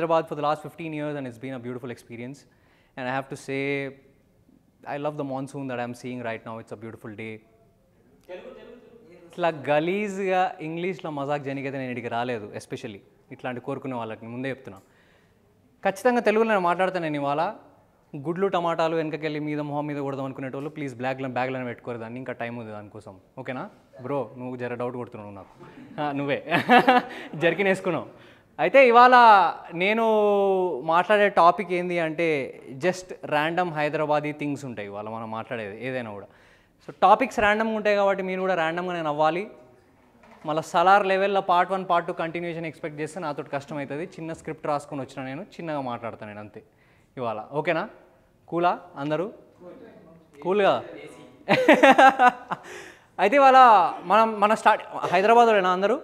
Hyderabad for the last 15 years and it's been a beautiful experience. And I have to say, I love the monsoon that I'm seeing right now. It's a beautiful day. ఇట్లా గలీజ్గా ఇంగ్లీష్లో మజాక్ జనికైతే నేను ఇక్కడికి రాలేదు especially ఇట్లాంటి కోరుకునే వాళ్ళకి ముందే చెప్తున్నా ఖచ్చితంగా తెలుగులో నేను మాట్లాడతాను నేను ఇవాళ గుడ్లు టమాటాలు వెనకకెళ్ళి మీద మొహం మీద కొడదాం అనుకునేటోళ్ళు ప్లీజ్ బ్లాక్లో బ్యాగ్లను పెట్టుకోరు దాన్ని ఇంకా టైం ఉంది దానికోసం ఓకేనా బ్రో నువ్వు జర డౌట్ కొడుతున్నావు నాకు నువ్వే జర్కిన్ వేసుకున్నావు అయితే ఇవాళ నేను మాట్లాడే టాపిక్ ఏంది అంటే జస్ట్ ర్యాండమ్ హైదరాబాదీ థింగ్స్ ఉంటాయి ఇవాళ మనం మాట్లాడేది ఏదైనా కూడా సో టాపిక్స్ ర్యాండమ్గా ఉంటాయి కాబట్టి మీరు కూడా ర్యాండమ్గా నేను అవ్వాలి మళ్ళీ సలార్ లెవెల్లో part one part two continuation expect చేస్తే నాతో కష్టమవుతుంది చిన్న స్క్రిప్ట్ రాసుకొని వచ్చిన నేను చిన్నగా మాట్లాడతాను నేను అంతే ఇవాళ ఓకేనా కూలా అందరూ కూల్గా అయితే ఇవాళ మనం మన స్టార్ట్ వాళ్ళేనా అందరూ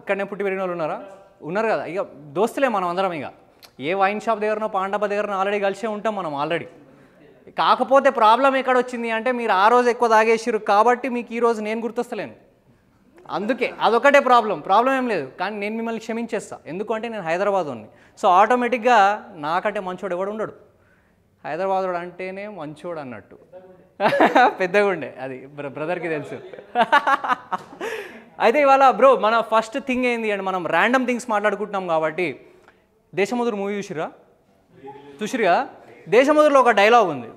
ఇక్కడనే పుట్టి పెరిగిన వాళ్ళు ఉన్నారా ఉన్నారు కదా ఇక దోస్తులే మనం అందరం ఇక ఏ వైన్ షాప్ దగ్గరనో పాండవ దగ్గరనో ఆల్రెడీ కలిసే ఉంటాం మనం ఆల్రెడీ కాకపోతే ప్రాబ్లం ఎక్కడ వచ్చింది అంటే మీరు ఆ రోజు ఎక్కువ తాగేసారు కాబట్టి మీకు ఈరోజు నేను గుర్తొస్తలేను అందుకే అదొకటే ప్రాబ్లం ప్రాబ్లం ఏం లేదు కానీ నేను మిమ్మల్ని క్షమించేస్తా ఎందుకంటే నేను హైదరాబాద్ ఉన్ని సో ఆటోమేటిక్గా నాకంటే మంచోడు ఎవడు ఉండడు హైదరాబాదోడు అంటేనే మంచోడు అన్నట్టు పెద్దగుండే అది బ్రదర్కి తెలుసు అయితే ఇవాళ బ్రో మన ఫస్ట్ థింగ్ ఏంది అండి మనం ర్యాండమ్ థింగ్స్ మాట్లాడుకుంటున్నాం కాబట్టి దేశముదురు మూవీ చూసిరా చూసిరిగా దేశముదురులో ఒక డైలాగ్ ఉంది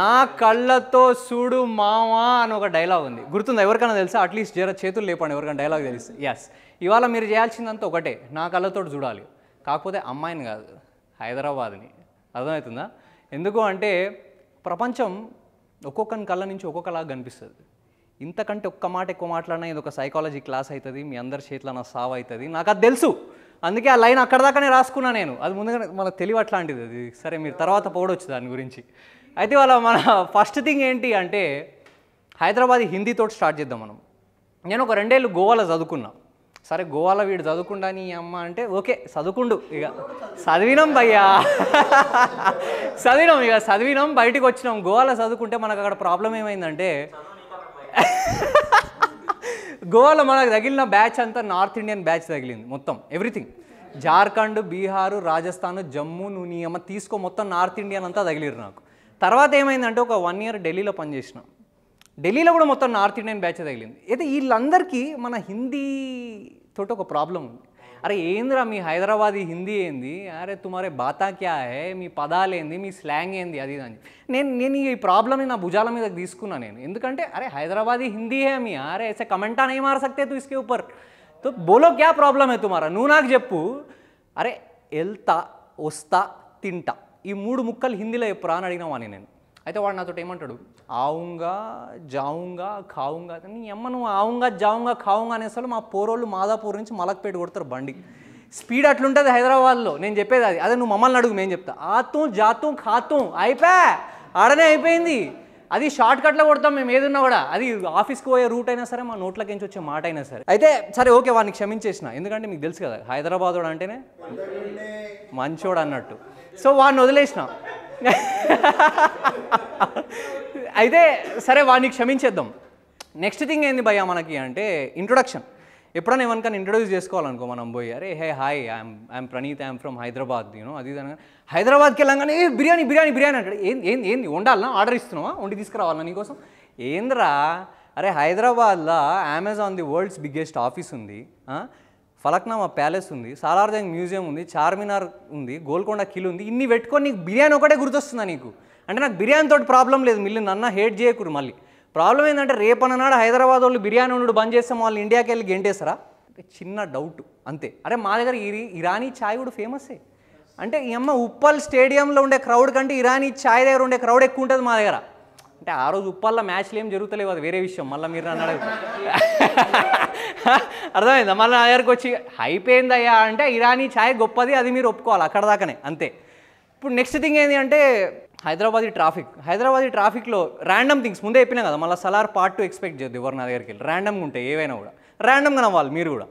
నా కళ్ళతో చూడు మావా అని ఒక డైలాగ్ ఉంది గుర్తుందా ఎవరికైనా తెలుసా అట్లీస్ట్ జర చేతులు లేపండి ఎవరికైనా డైలాగ్ తెలుసు ఎస్ ఇవాళ మీరు చేయాల్సిందంతా ఒకటే నా కళ్ళతో చూడాలి కాకపోతే అమ్మాయిని కాదు హైదరాబాద్ని అర్థమవుతుందా ఎందుకు అంటే ప్రపంచం ఒక్కొక్కని కళ్ళ నుంచి ఒక్కొక్కలాగా కనిపిస్తుంది ఇంతకంటే ఒక్క మాట ఎక్కువ మాట్లాడినా ఇది ఒక సైకాలజీ క్లాస్ అవుతుంది మీ అందరి చేతిలో నా సావ్ అవుతుంది నాకు అది తెలుసు అందుకే ఆ లైన్ అక్కడ దాకానే రాసుకున్నా నేను అది ముందుగా మనకు తెలివి అట్లాంటిది అది సరే మీరు తర్వాత పోడొచ్చు దాని గురించి అయితే వాళ్ళ మన ఫస్ట్ థింగ్ ఏంటి అంటే హైదరాబాద్ హిందీతో స్టార్ట్ చేద్దాం మనం నేను ఒక రెండేళ్ళు గోవాలో చదువుకున్నా సరే గోవాలో వీడు చదువుకుండా నీ అమ్మ అంటే ఓకే చదువుకుండు ఇక చదివినాం భయ్యా చదివినాం ఇక చదివినాం బయటకు వచ్చినాం గోవాలో చదువుకుంటే మనకు అక్కడ ప్రాబ్లం ఏమైందంటే గోవాలో మనకు తగిలిన బ్యాచ్ అంతా నార్త్ ఇండియన్ బ్యాచ్ తగిలింది మొత్తం ఎవ్రీథింగ్ జార్ఖండ్ బీహారు రాజస్థాన్ జమ్మూ నువ్వు అమ్మ తీసుకో మొత్తం నార్త్ ఇండియన్ అంతా తగిలిరు నాకు తర్వాత ఏమైందంటే ఒక వన్ ఇయర్ ఢిల్లీలో పనిచేసిన ఢిల్లీలో కూడా మొత్తం నార్త్ ఇండియన్ బ్యాచ్ తగిలింది అయితే వీళ్ళందరికీ మన హిందీ తోటి ఒక ప్రాబ్లం ఉంది అరే ఏందిరా మీ హైదరాబాదీ హిందీ ఏంది అరే తుమారే బాతా క్యా హే మీ పదాలు ఏంది మీ స్లాంగ్ ఏంది అది అని నేను నేను ఈ ప్రాబ్లమ్ని నా భుజాల మీద తీసుకున్నాను నేను ఎందుకంటే అరే హైదరాబాదీ హిందీ హే మీ అరే ऐसे కమెంటా నే మార సక్తే తు ఇస్కే ऊपर తో బోలో క్యా ప్రాబ్లం హే తుమారా నువ్వు నాకు చెప్పు అరే ఎల్తా వస్తా తింటా ఈ మూడు ముక్కలు హిందీలో ఎప్పుడు అని అడిగినావాని నేను అయితే వాడు నాతో ఏమంటాడు ఆవుంగా జావుంగా కావుంగా నీ అమ్మ నువ్వు ఆవుంగా జావుంగా కావుంగా అనేసలు మా పోరోళ్ళు మాదాపూర్ నుంచి మలక్పేట కొడతారు బండి స్పీడ్ అట్లుంటుంది హైదరాబాద్లో నేను చెప్పేది అది అదే నువ్వు మమ్మల్ని అడుగు మేము చెప్తా ఆతం జాతూ ఖాతం అయిపోయా ఆడనే అయిపోయింది అది షార్ట్ కట్లో కొడతాం మేము ఏదున్నా కూడా అది ఆఫీస్కి పోయే రూట్ అయినా సరే మా నోట్లకి నుంచి వచ్చే మాట అయినా సరే అయితే సరే ఓకే వాడిని క్షమించేసిన ఎందుకంటే మీకు తెలుసు కదా హైదరాబాద్ అంటేనే మంచోడు అన్నట్టు సో వాడిని వదిలేసిన అయితే సరే వాడిని క్షమించేద్దాం నెక్స్ట్ థింగ్ ఏంది భయ్యా మనకి అంటే ఇంట్రొడక్షన్ ఎప్పుడైనా ఏమనుకని ఇంట్రొడ్యూస్ చేసుకోవాలనుకో మనం పోయి అరే hey hi I'm I'm Praneeth I'm from Hyderabad నేను అది అనగా హైదరాబాద్కి వెళ్ళంగానే ఏ బిర్యానీ బిర్యానీ బిర్యానీ అంటాడు ఏం ఏం ఏంది వండాలనా ఆర్డర్ ఇస్తున్నావా వండి తీసుకురావాలా నీకోసం ఏంద్రా అరే హైదరాబాద్లో Amazon the world's biggest office ఉంది ఫలక్నామా ప్యాలెస్ ఉంది సాలార్జంగ్ మ్యూజియం ఉంది చార్మినార్ ఉంది గోల్కొండ కిల్ ఉంది ఇన్ని పెట్టుకొని నీకు బిర్యానీ ఒకటే గుర్తొస్తుందా నీకు అంటే నాకు బిర్యానీ తోటి ప్రాబ్లం లేదు మిల్లు నన్న హేట్ చేయకూడదు మళ్ళీ ప్రాబ్లం ఏంటంటే రేపన్ననాడు హైదరాబాద్ వాళ్ళు బిర్యానీ ఉండు బంద్ చేస్తాం వాళ్ళు ఇండియాకి వెళ్ళి గెంటేస్తారా చిన్న డౌట్ అంతే అరే మా దగ్గర ఇరానీ ఛాయ్ కూడా ఫేమసే అంటే ఈ అమ్మ ఉప్పల్ స్టేడియంలో ఉండే క్రౌడ్ కంటే ఇరానీ ఛాయ్ దగ్గర ఉండే క్రౌడ్ ఎక్కువ ఉంటుంది మా దగ్గర అంటే ఆ రోజు ఉప్పల్లో మ్యాచ్లు ఏం జరుగుతలేవు అది వేరే విషయం మళ్ళీ మీరు నన్ను అడగదు అర్థమైందా మళ్ళీ నా దగ్గరకు వచ్చి అయిపోయిందయ్యా అంటే ఇరానీ ఛాయ్ గొప్పది అది మీరు ఒప్పుకోవాలి అక్కడ దాకానే అంతే ఇప్పుడు నెక్స్ట్ థింగ్ ఏంటి అంటే హైదరాబాద్ ట్రాఫిక్ హైదరాబాద్ ట్రాఫిక్లో ర్యాండమ్ థింగ్స్ ముందే చెప్పినా కదా మళ్ళీ సలార్ పార్ట్ టూ ఎక్స్పెక్ట్ చేద్దు ఎవరు నా దగ్గరికి వెళ్ళి ర్యాండమ్గా ఉంటాయి ఏవైనా కూడా ర్యాండమ్గా నవ్వాలి మీరు కూడా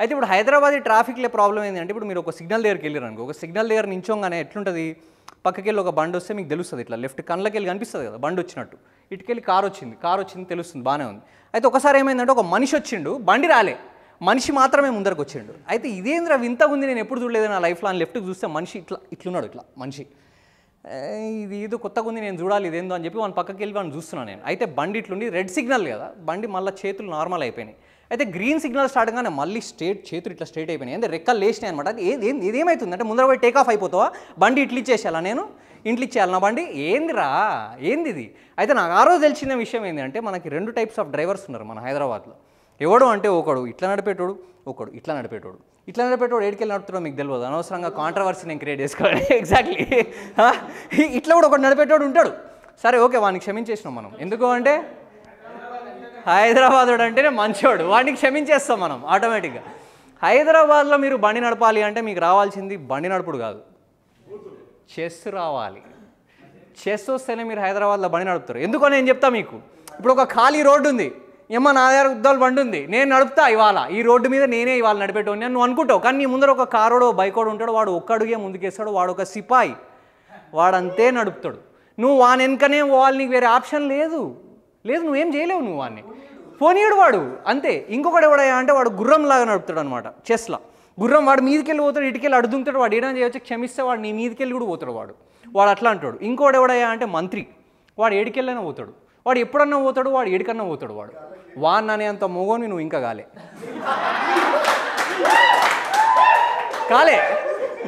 అయితే ఇప్పుడు హైదరాబాద్ ట్రాఫిక్లో ప్రాబ్లం ఏంటంటే ఇప్పుడు మీరు ఒక సిగ్నల్ దగ్గరికి వెళ్ళారు అనుకో ఒక సిగ్నల్ దగ్గర నించోగానే ఎట్లుంటుంది పక్కకెళ్ళి ఒక బండి వస్తే మీకు తెలుస్తుంది ఇట్లా లెఫ్ట్ కళ్ళకెళ్ళి కనిపిస్తుంది కదా బండి వచ్చినట్టు ఇటుకెళ్ళి కారు వచ్చింది కారు వచ్చింది తెలుస్తుంది బాగానే ఉంది అయితే ఒకసారి ఏమైందంటే ఒక మనిషి వచ్చిండు బండి రాలే మనిషి మాత్రమే ముందరకు వచ్చిండు అయితే ఇదేంద్ర వింతగా ఉంది నేను ఎప్పుడు చూడలేదు నా లైఫ్లో అని లెఫ్ట్కి చూస్తే మనిషి ఇట్లా ఇట్లున్నాడు ఇట్లా మనిషి ఇది ఏదో కొత్తగా ఉంది నేను చూడాలి ఇదేందో అని చెప్పి వాని పక్కకి వెళ్ళి వాళ్ళని చూస్తున్నాను నేను అయితే బండి ఇట్లుండి రెడ్ సిగ్నల్ కదా బండి మళ్ళీ చేతులు నార్మల్ అయిపోయినాయి అయితే గ్రీన్ సిగ్నల్ స్టార్ట్ కానీ మళ్ళీ స్ట్రేట్ చేతులు ఇట్లా స్ట్రేట్ అయిపోయినాయి అంటే రెక్కలు లేచినాయి అనమాట అది ఏది ఇది ఏమవుతుంది అంటే ముందర పోయి టేక్ ఆఫ్ అయిపోతావా బండి ఇట్లు ఇచ్చేసేయాలా నేను ఇంట్లో ఇచ్చేయాలి నా బండి ఏందిరా ఏంది ఇది అయితే నాకు ఆ రోజు తెలిసిన విషయం ఏంటంటే మనకి రెండు టైప్స్ ఆఫ్ డ్రైవర్స్ ఉన్నారు మన హైదరాబాద్లో ఎవడు అంటే ఒకడు ఇట్లా నడిపేటోడు ఒకడు ఇట్లా నడిపేటోడు ఇట్లా నడిపేటోడు ఏడికెళ్ళి నడుపుతాడు మీకు తెలియదు అనవసరంగా కాంట్రవర్సీ నేను క్రియేట్ చేసుకోవాలి ఎగ్జాక్ట్లీ ఇట్లా కూడా ఒకడు నడిపేటోడు ఉంటాడు సరే ఓకే వాడిని క్షమించేసినాం మనం ఎందుకు అంటే హైదరాబాదుడు అంటేనే మంచోడు వాడిని క్షమించేస్తాం మనం ఆటోమేటిక్గా హైదరాబాద్లో మీరు బండి నడపాలి అంటే మీకు రావాల్సింది బండి నడుపుడు కాదు చెస్ రావాలి చెస్ వస్తేనే మీరు హైదరాబాద్లో బండి నడుపుతారు ఎందుకో నేను చెప్తా మీకు ఇప్పుడు ఒక ఖాళీ రోడ్డు ఉంది ఏమ్మ నా దగ్గర ఉద్దాలు బండి ఉంది నేను నడుపుతా ఇవాళ ఈ రోడ్డు మీద నేనే ఇవాళ నడిపేటోని నువ్వు అనుకుంటావు కానీ నీ ముందర ఒక కారోడో బైకోడు ఉంటాడు వాడు ఒక్కడుగే ముందుకేస్తాడు వాడు ఒక సిపాయి వాడంతే నడుపుతాడు నువ్వు వెనుకనే పోవాలి నీకు వేరే ఆప్షన్ లేదు లేదు నువ్వేం చేయలేవు నువ్వు వాడిని పోనీయుడు వాడు అంతే ఇంకొకటి ఎవడయా అంటే వాడు గుర్రంలాగా నడుపుతాడు అనమాట చెస్లా గుర్రం వాడు మీదకెళ్ళి పోతాడు ఇటుకెళ్ళి అడుదుంగుతాడు వాడు ఏదైనా చేయొచ్చు క్షమిస్తే వాడు నీ మీదకెళ్ళి కూడా పోతాడు వాడు వాడు అట్లా అంటాడు ఇంకోటి ఎవడయ్యా అంటే మంత్రి వాడు ఏడికెళ్ళైనా పోతాడు వాడు ఎప్పుడన్నా పోతాడు వాడు ఏడికన్నా పోతాడు వాడు వాడిని అంత మోగోని నువ్వు ఇంకా కాలే కాలే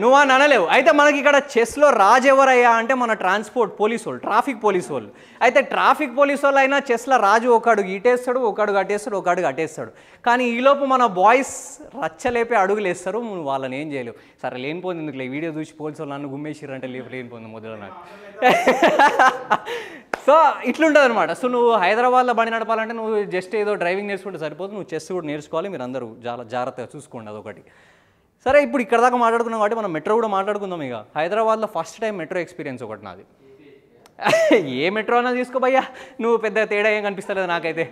నువ్వు అని అనలేవు అయితే మనకి ఇక్కడ చెస్లో రాజు ఎవరయ్యా అంటే మన ట్రాన్స్పోర్ట్ పోలీసు వాళ్ళు ట్రాఫిక్ పోలీసు వాళ్ళు అయితే ట్రాఫిక్ పోలీస్ వాళ్ళు అయినా చెస్లో రాజు ఒకడు ఇటేస్తాడు ఒకడు కట్టేస్తాడు అడుగు కట్టేస్తాడు కానీ ఈలోపు మన బాయ్స్ రచ్చలేపే అడుగులు వేస్తారు నువ్వు వాళ్ళని ఏం చేయలేవు సరే లేనిపోయింది ఎందుకులే వీడియో చూసి పోలీసు వాళ్ళు నన్ను గుమ్మేసిరంటే లేపు లేనిపోయింది మొదలు నాకు సో ఇట్లుంటుంది అనమాట సో నువ్వు హైదరాబాద్లో బండి నడపాలంటే నువ్వు జస్ట్ ఏదో డ్రైవింగ్ నేర్చుకుంటే సరిపోదు నువ్వు చెస్ కూడా నేర్చుకోవాలి మీరు అందరూ చాలా జాగ్రత్తగా చూసుకోండి అదొకటి సరే ఇప్పుడు ఇక్కడ దాకా మాట్లాడుకున్నాం కాబట్టి మనం మెట్రో కూడా మాట్లాడుకుందాం ఇక హైదరాబాద్లో ఫస్ట్ టైం మెట్రో ఎక్స్పీరియన్స్ ఒకటి నాది ఏ మెట్రో అన్నా తీసుకోబయ్యా నువ్వు పెద్ద తేడా ఏం కనిపిస్తలేదు నాకైతే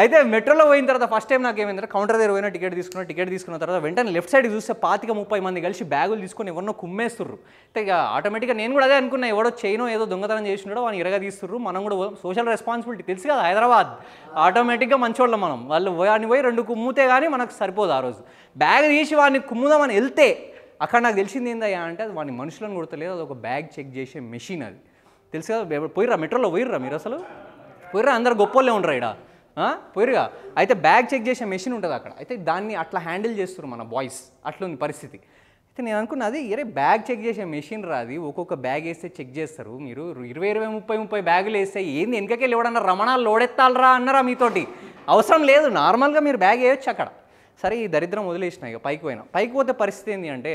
అయితే మెట్రోలో పోయిన తర్వాత ఫస్ట్ టైం నాకు ఏమైంది కౌంటర్ దగ్గర పోయినా టికెట్ తీసుకున్నా టికెట్ తీసుకున్న తర్వాత వెంటనే లెఫ్ట్ సైడ్ చూస్తే పాతిక ముప్పై మంది కలిసి బ్యాగులు తీసుకొని ఎవరినో కుమ్మేస్తుర్రు అంటే ఇక ఆటోమేటిక్గా నేను కూడా అదే అనుకున్నా ఎవడో చైనో ఏదో దొంగతనం చేసినాడో వాని ఇరగా తీస్తుర్రు మనం కూడా సోషల్ రెస్పాన్సిబిలిటీ తెలుసు కదా హైదరాబాద్ ఆటోమేటిక్గా మంచోళ్ళం మనం వాళ్ళు వాడిని పోయి రెండు కుమ్మితే కానీ మనకు సరిపోదు ఆ రోజు బ్యాగ్ తీసి వాడిని కుమ్ముదామని వెళ్తే అక్కడ నాకు తెలిసింది ఏందయ్యా అంటే అది వాడిని మనుషులను కొడతలేదు అది ఒక బ్యాగ్ చెక్ చేసే మెషిన్ అది తెలుసు కదా పోయిర్రా మెట్రోలో పోయిర్రా మీరు అసలు పోయిర్రా అందరు గొప్పోళ్ళే ఉండరా ఇక్కడ పోయిరుగా అయితే బ్యాగ్ చెక్ చేసే మెషిన్ ఉంటుంది అక్కడ అయితే దాన్ని అట్లా హ్యాండిల్ చేస్తారు మన బాయ్స్ అట్లా ఉంది పరిస్థితి అయితే నేను అనుకున్నది అరే బ్యాగ్ చెక్ చేసే మెషిన్ రాది ఒక్కొక్క బ్యాగ్ వేస్తే చెక్ చేస్తారు మీరు ఇరవై ఇరవై ముప్పై ముప్పై బ్యాగులు వేస్తే ఏంది వెనకకెళ్ళి ఎవడన్నా రమణాలు లోడెత్తాలరా అన్నారా మీతోటి అవసరం లేదు నార్మల్గా మీరు బ్యాగ్ వేయొచ్చు అక్కడ సరే ఈ దరిద్రం వదిలేసిన ఇక పైకి పోయినా పైకి పోతే పరిస్థితి ఏంటి అంటే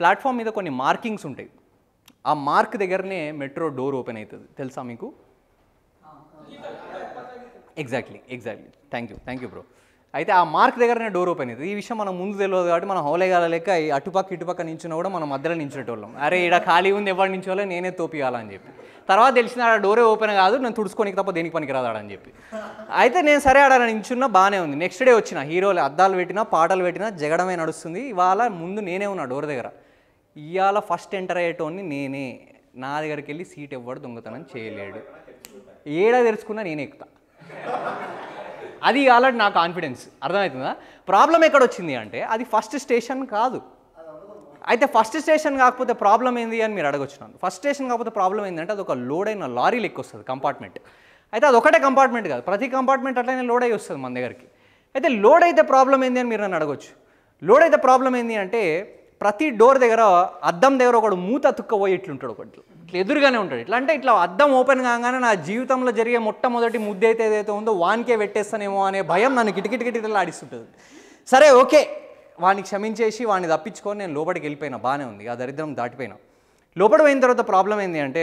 ప్లాట్ఫామ్ మీద కొన్ని మార్కింగ్స్ ఉంటాయి ఆ మార్క్ దగ్గరనే మెట్రో డోర్ ఓపెన్ అవుతుంది తెలుసా మీకు exactly exactly thank you thank you bro అయితే ఆ మార్క్ దగ్గరనే డోర్ ఓపెన్ అవుతుంది ఈ విషయం మనం ముందు తెలియదు కాబట్టి మనం హోలేగాల లెక్క ఈ అటుపక్క ఇటుపక్క నించున్న కూడా మనం మధ్యలో వాళ్ళం అరే ఇక్కడ ఖాళీ ఉంది ఎవరు నించోలే నేనే తోపియాలని చెప్పి తర్వాత తెలిసిన ఆ డోరే ఓపెన్ కాదు నేను తుడుచుకోనికి తప్ప దేనికి పనికిరాదు అని చెప్పి అయితే నేను సరే ఆడ నించున్నా బాగానే ఉంది నెక్స్ట్ డే వచ్చిన హీరోలు అద్దాలు పెట్టినా పాటలు పెట్టినా జగడమే నడుస్తుంది ఇవాళ ముందు నేనే ఉన్నా డోర్ దగ్గర ఇవాళ ఫస్ట్ ఎంటర్ అయ్యేటోని నేనే నా దగ్గరికి వెళ్ళి సీట్ ఎవ్వడు దొంగతనం చేయలేడు ఏడా తెరుచుకున్నా నేనే ఎక్కుతా అది ఇవాళ నా కాన్ఫిడెన్స్ అర్థమవుతుందా ప్రాబ్లం ఎక్కడ వచ్చింది అంటే అది ఫస్ట్ స్టేషన్ కాదు అయితే ఫస్ట్ స్టేషన్ కాకపోతే ప్రాబ్లం ఏంది అని మీరు అడగొచ్చు నన్ను ఫస్ట్ స్టేషన్ కాకపోతే ప్రాబ్లం ఏంటంటే అది ఒక లోడ్ అయిన లారీ లెక్క వస్తుంది కంపార్ట్మెంట్ అయితే అది ఒకటే కంపార్ట్మెంట్ కాదు ప్రతి కంపార్ట్మెంట్ అట్లనే లోడ్ అయ్యి వస్తుంది మన దగ్గరికి అయితే లోడ్ అయితే ప్రాబ్లం ఏంది అని మీరు నన్ను అడగొచ్చు లోడ్ అయితే ప్రాబ్లం ఏంది అంటే ప్రతి డోర్ దగ్గర అద్దం దగ్గర ఒకడు మూత తుక్కబోయి ఇట్లుంటాడు ఒకటి ఇట్లా ఎదురుగానే ఉంటాడు ఇట్లా అంటే ఇట్లా అద్దం ఓపెన్ కాగానే నా జీవితంలో జరిగే మొట్టమొదటి ముద్ద అయితే ఏదైతే ఉందో వానికే పెట్టేస్తానేమో అనే భయం నన్ను కిటికిటి ఆడిస్తుంటుంది సరే ఓకే వాడిని క్షమించేసి వాడిని తప్పించుకొని నేను లోపలికి వెళ్ళిపోయినా బాగానే ఉంది ఆ దరిద్రం దాటిపోయినా లోపల పోయిన తర్వాత ప్రాబ్లం ఏంటి అంటే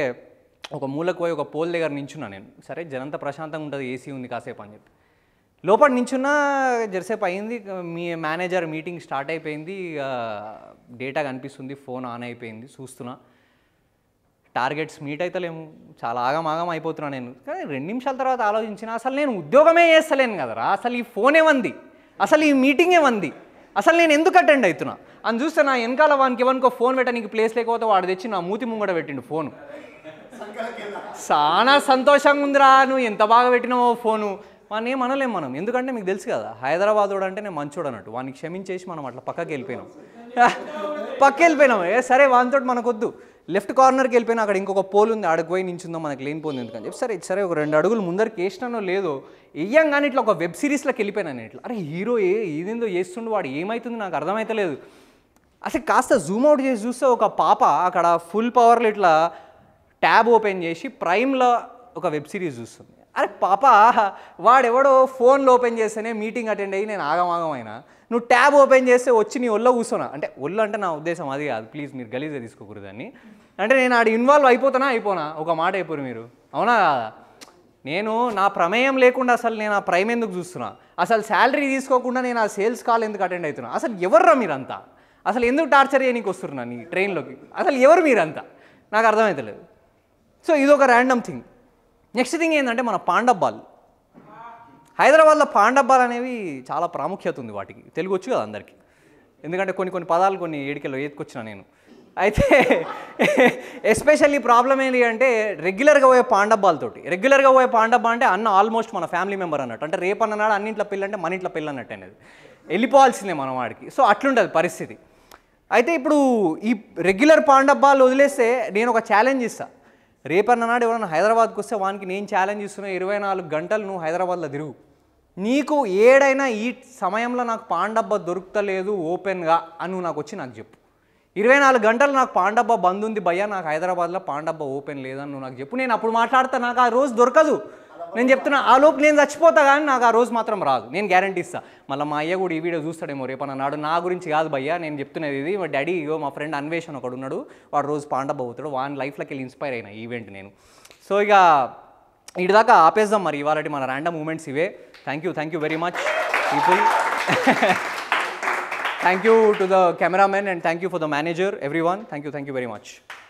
ఒక మూలకు పోయి ఒక పోల్ దగ్గర నించున్నా నేను సరే జనంతా ప్రశాంతంగా ఉంటుంది ఏసీ ఉంది కాసేపు అని చెప్పి లోపల నించున్న జరసేపు అయింది మీ మేనేజర్ మీటింగ్ స్టార్ట్ అయిపోయింది డేటా కనిపిస్తుంది ఫోన్ ఆన్ అయిపోయింది చూస్తున్నా టార్గెట్స్ మీట్ అయితలేము చాలా ఆగం ఆగం అయిపోతున్నా నేను కానీ రెండు నిమిషాల తర్వాత ఆలోచించిన అసలు నేను ఉద్యోగమే చేస్తలేను కదరా అసలు ఈ ఫోన్ ఏమంది అసలు ఈ మీటింగ్ ఏమంది అసలు నేను ఎందుకు అటెండ్ అవుతున్నా అని చూస్తే నా వెనకాల వానికి ఎవరికో ఫోన్ పెట్టడానికి ప్లేస్ లేకపోతే వాడు తెచ్చి నా మూతి ముంగడ పెట్టిండు ఫోన్ చాలా సంతోషంగా ఉందిరా నువ్వు ఎంత బాగా పెట్టినావో ఫోను వాడిని అనలేం మనం ఎందుకంటే మీకు తెలుసు కదా హైదరాబాద్ అంటే నేను మంచోడు అన్నట్టు వాడిని క్షమించేసి మనం అట్లా పక్కకి వెళ్ళిపోయినాం పక్కకి వెళ్ళిపోయినాం ఏ సరే వానితో మనకొద్దు లెఫ్ట్ కార్నర్కి వెళ్ళిపోయినా అక్కడ ఇంకొక పోల్ ఉంది అడుగు పోయి నించుందో మనకు లేనిపోయింది ఎందుకని చెప్పి సరే సరే ఒక రెండు అడుగులు ముందరికి వేసినానో లేదో కానీ ఇట్లా ఒక వెబ్ సిరీస్లోకి వెళ్ళిపోయినా నేను ఇట్లా అరే హీరో ఏ ఏదేందో చేస్తుండు వాడు ఏమవుతుంది నాకు అర్థమవుతలేదు అసలు కాస్త జూమ్ అవుట్ చేసి చూస్తే ఒక పాప అక్కడ ఫుల్ పవర్లో ఇట్లా ట్యాబ్ ఓపెన్ చేసి ప్రైమ్లో ఒక వెబ్ సిరీస్ చూస్తుంది అరే పాప వాడెవడో ఫోన్లో ఓపెన్ చేస్తేనే మీటింగ్ అటెండ్ అయ్యి నేను ఆగమాగమైనా నువ్వు ట్యాబ్ ఓపెన్ చేస్తే వచ్చి నీ ఒళ్ళో కూర్చోనా అంటే ఒళ్ళు అంటే నా ఉద్దేశం అది కాదు ప్లీజ్ మీరు గలీజే తీసుకోకూడదు దాన్ని అంటే నేను ఆడు ఇన్వాల్వ్ అయిపోతానా అయిపోనా ఒక మాట అయిపోరు మీరు అవునా కాదా నేను నా ప్రమేయం లేకుండా అసలు నేను ఆ ప్రైమ్ ఎందుకు చూస్తున్నా అసలు శాలరీ తీసుకోకుండా నేను ఆ సేల్స్ కాల్ ఎందుకు అటెండ్ అవుతున్నా అసలు ఎవర్రా మీరంతా అసలు ఎందుకు టార్చర్ నీకు వస్తున్నా నీ ట్రైన్లోకి అసలు ఎవరు మీరంతా నాకు అర్థమవుతలేదు సో ఇది ఒక ర్యాండమ్ థింగ్ నెక్స్ట్ థింగ్ ఏంటంటే మన పాండబ్బాల్ హైదరాబాద్లో పాండబ్బాల్ అనేవి చాలా ప్రాముఖ్యత ఉంది వాటికి తెలుగు వచ్చు కదా అందరికీ ఎందుకంటే కొన్ని కొన్ని పదాలు కొన్ని ఏడికల్లో ఏతుకొచ్చిన నేను అయితే ఎస్పెషల్లీ ప్రాబ్లం ఏంటి అంటే రెగ్యులర్గా పోయే పాండబ్బాలతోటి రెగ్యులర్గా పోయే పాండబ్బా అంటే అన్న ఆల్మోస్ట్ మన ఫ్యామిలీ మెంబర్ అన్నట్టు అంటే రేపు అన్ననాడు అన్నింట్లో పిల్ల అంటే మన ఇంట్లో పిల్ల అన్నట్టు అనేది వెళ్ళిపోవాల్సిందే మనం వాడికి సో అట్లుంటుంది పరిస్థితి అయితే ఇప్పుడు ఈ రెగ్యులర్ పాండబ్బాలు వదిలేస్తే నేను ఒక ఛాలెంజ్ ఇస్తాను నాడు ఎవరైనా హైదరాబాద్కి వస్తే వానికి నేను ఛాలెంజ్ ఇస్తున్నా ఇరవై నాలుగు గంటలు నువ్వు హైదరాబాద్లో తిరుగు నీకు ఏడైనా ఈ సమయంలో నాకు పాండబ్బ దొరుకుతలేదు ఓపెన్గా అని నువ్వు నాకు వచ్చి నాకు చెప్పు ఇరవై నాలుగు గంటలు నాకు పాండబ్బ బంద్ ఉంది భయ్యా నాకు హైదరాబాద్లో పాండబ్బ ఓపెన్ లేదని నువ్వు నాకు చెప్పు నేను అప్పుడు మాట్లాడితే నాకు ఆ రోజు దొరకదు నేను చెప్తున్నా ఆ లోపు నేను చచ్చిపోతా కానీ నాకు ఆ రోజు మాత్రం రాదు నేను గ్యారంటీ ఇస్తా మళ్ళీ మా అయ్య కూడా ఈ వీడియో చూస్తాడేమో రేపు నాడు నా గురించి కాదు భయ్య నేను చెప్తున్నది ఇది మా డాడీ ఇగో మా ఫ్రెండ్ అన్వేషణ ఒకడు ఉన్నాడు వాడు రోజు పాండబ్ అవుతాడు వాని లైఫ్లోకి వెళ్ళి ఇన్స్పైర్ అయిన ఈవెంట్ నేను సో ఇక దాకా ఆపేద్దాం మరి ఇవాళ మన ర్యాండమ్ మూమెంట్స్ ఇవే thank you thank you very much people thank you to the cameraman and thank you for the manager everyone thank you thank you very much